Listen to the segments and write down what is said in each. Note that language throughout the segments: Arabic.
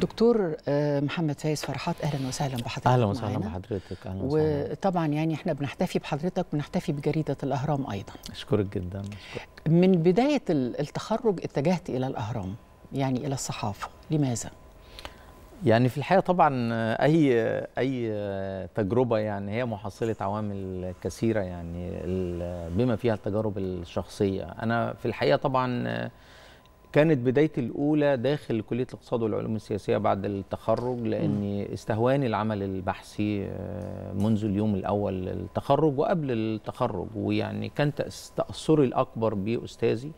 دكتور آه، محمد فايز فرحات اهلا وسهلا بحضرتك اهلا وسهلا بحضرتك اهلا وسهلا وطبعا يعني احنا بنحتفي بحضرتك بنحتفي بجريده الاهرام ايضا اشكرك جدا أشكرك. من بدايه التخرج اتجهت الى الاهرام يعني الى الصحافه لماذا يعني في الحقيقه طبعا آه، اي آه، اي تجربه يعني هي محصله عوامل كثيره يعني بما فيها التجارب الشخصيه انا في الحقيقه طبعا كانت بدايتي الاولى داخل كليه الاقتصاد والعلوم السياسيه بعد التخرج لاني استهواني العمل البحثي آه، منذ اليوم الاول للتخرج وقبل التخرج ويعني كان تاثري الاكبر باستاذي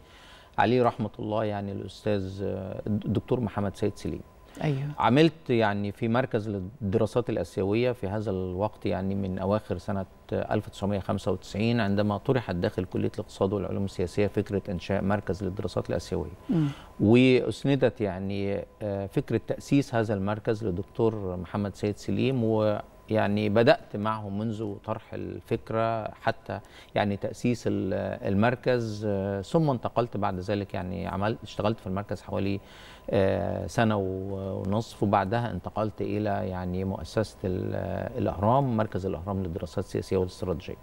عليه رحمه الله يعني الاستاذ آه، الدكتور محمد سيد سليم أيوه. عملت يعني في مركز للدراسات الآسيوية في هذا الوقت يعني من أواخر سنة 1995 عندما طرحت داخل كلية الاقتصاد والعلوم السياسية فكرة إنشاء مركز للدراسات الآسيوية وأسندت يعني آه، فكرة تأسيس هذا المركز لدكتور محمد سيد سليم و يعني بدأت معهم منذ طرح الفكرة حتى يعني تأسيس المركز آه، ثم انتقلت بعد ذلك يعني عملت اشتغلت في المركز حوالي آه، سنة ونصف وبعدها انتقلت إلى يعني مؤسسة الأهرام مركز الأهرام للدراسات السياسية والاستراتيجية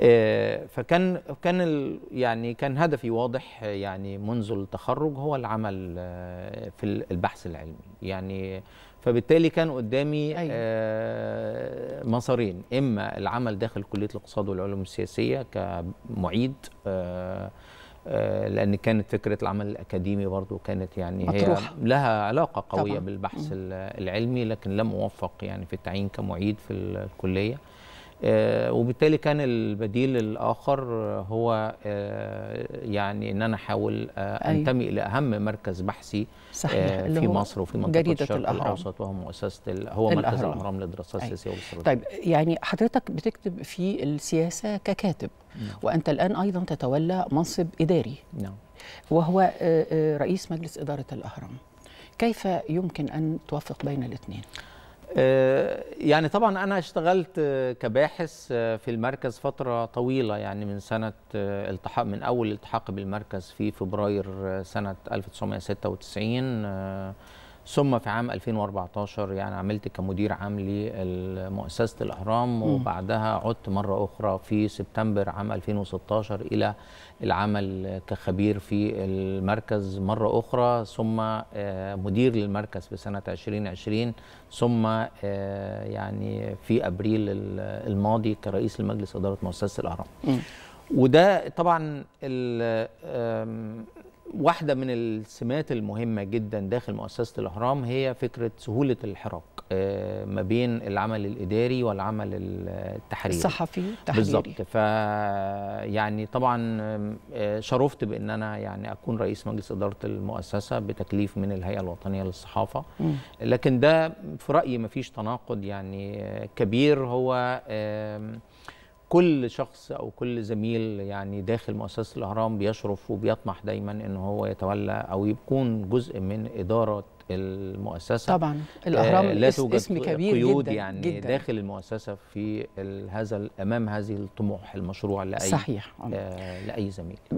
آه، فكان كان يعني كان هدفي واضح آه، يعني منذ التخرج هو العمل آه، في البحث العلمي يعني فبالتالي كان قدامي أيوة. مسارين اما العمل داخل كليه الاقتصاد والعلوم السياسيه كمعيد لان كانت فكره العمل الاكاديمي برضو كانت يعني هي لها علاقه قويه طبعا. بالبحث العلمي لكن لم اوفق يعني في التعيين كمعيد في الكليه آه، وبالتالي كان البديل الاخر هو آه، يعني ان انا احاول آه، أيوه. انتمي الى اهم مركز بحثي صحيح. في مصر وفي منطقه الشرق الأهرام. الاوسط وهو مؤسسه هو الأهرام. الاهرام للدراسات أيوه. السياسيه والاستراتيجيه طيب يعني حضرتك بتكتب في السياسه ككاتب نعم. وانت الان ايضا تتولى منصب اداري نعم وهو رئيس مجلس اداره الاهرام كيف يمكن ان توفق بين الاثنين آه، يعني طبعا انا اشتغلت كباحث آه، في المركز فتره طويله يعني من سنه آه، التحاق من اول التحاقي بالمركز في فبراير سنه 1996 ثم في عام 2014 يعني عملت كمدير عام لمؤسسه الاهرام وبعدها عدت مره اخرى في سبتمبر عام 2016 الى العمل كخبير في المركز مره اخرى ثم آه، مدير للمركز في سنه 2020 ثم آه، يعني في ابريل الماضي كرئيس لمجلس اداره مؤسسه الاهرام. وده طبعا واحدة من السمات المهمة جدا داخل مؤسسة الأهرام هي فكرة سهولة الحراك آه، ما بين العمل الإداري والعمل التحريري الصحفي التحريري بالظبط ف يعني طبعا آه، شرفت بأن أنا يعني أكون رئيس مجلس إدارة المؤسسة بتكليف من الهيئة الوطنية للصحافة لكن ده في رأيي ما فيش تناقض يعني آه، كبير هو كل شخص او كل زميل يعني داخل مؤسسه الاهرام بيشرف وبيطمح دايما ان هو يتولى او يكون جزء من اداره المؤسسه طبعا الاهرام آه لا توجد اسم كبير قيود جدا يعني جدا. داخل المؤسسه في هذا امام هذه الطموح المشروع لاي صحيح آه لاي زميل